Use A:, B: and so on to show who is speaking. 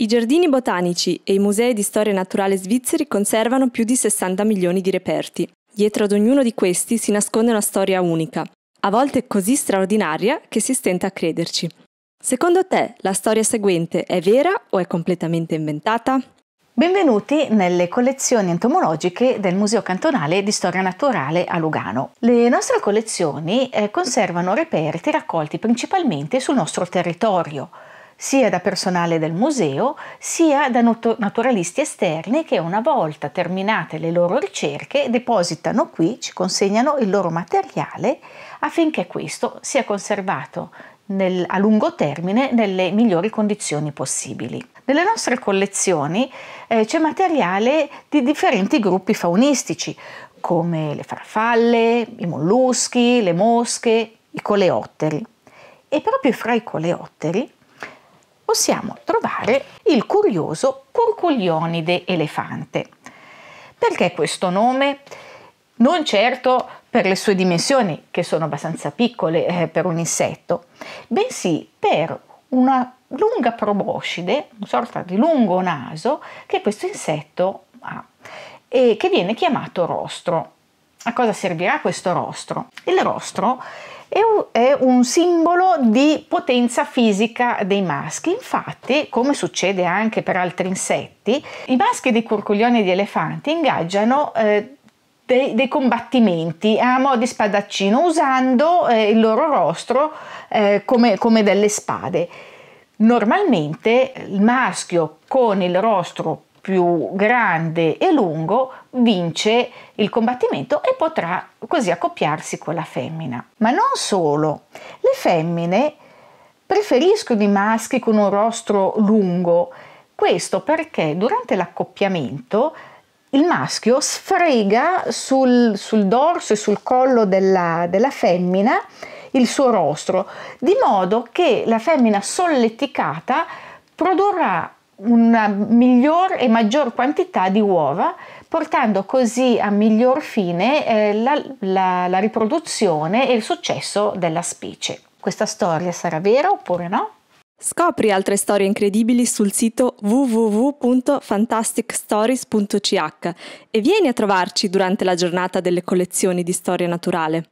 A: I giardini botanici e i musei di storia naturale svizzeri conservano più di 60 milioni di reperti. Dietro ad ognuno di questi si nasconde una storia unica, a volte così straordinaria che si stenta a crederci. Secondo te la storia seguente è vera o è completamente inventata? Benvenuti nelle collezioni entomologiche del
B: Museo Cantonale di Storia Naturale a Lugano. Le nostre collezioni eh, conservano reperti raccolti principalmente sul nostro territorio, sia da personale del museo sia da naturalisti esterni che una volta terminate le loro ricerche depositano qui, ci consegnano il loro materiale affinché questo sia conservato nel, a lungo termine nelle migliori condizioni possibili. Nelle nostre collezioni eh, c'è materiale di differenti gruppi faunistici, come le farfalle, i molluschi, le mosche, i coleotteri. E proprio fra i coleotteri possiamo trovare il curioso Curculionide elefante. Perché questo nome? Non certo per le sue dimensioni, che sono abbastanza piccole eh, per un insetto, bensì per una lunga proboscide, una sorta di lungo naso che questo insetto ha e che viene chiamato rostro. A cosa servirà questo rostro? Il rostro è un simbolo di potenza fisica dei maschi. Infatti, come succede anche per altri insetti, i maschi di curculioni e di elefanti ingaggiano eh, dei, dei, combattimenti a mo' di spadaccino, usando eh, il loro rostro eh, come, come delle spade. Normalmente il maschio con il rostro più grande e lungo vince il combattimento e potrà così accoppiarsi con la femmina. Ma non solo, le femmine preferiscono i maschi con un rostro lungo, questo perché durante l'accoppiamento il maschio sfrega sul, sul dorso e sul collo della, della femmina il suo rostro, di modo che la femmina solleticata produrrà una miglior e maggior quantità di uova, portando così a miglior fine eh, la, la, la riproduzione e il successo della
A: specie. Questa storia sarà vera oppure no? Scopri altre storie incredibili sul sito www.fantasticstories.ch e vieni a trovarci durante la giornata delle collezioni di storia naturale.